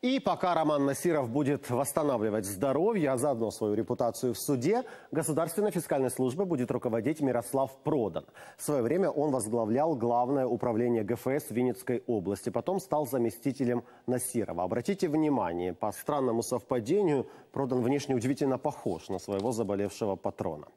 И пока Роман Насиров будет восстанавливать здоровье, а заодно свою репутацию в суде, Государственной фискальной службы будет руководить Мирослав Продан. В свое время он возглавлял Главное управление ГФС Винницкой области, потом стал заместителем Насирова. Обратите внимание, по странному совпадению Продан внешне удивительно похож на своего заболевшего патрона.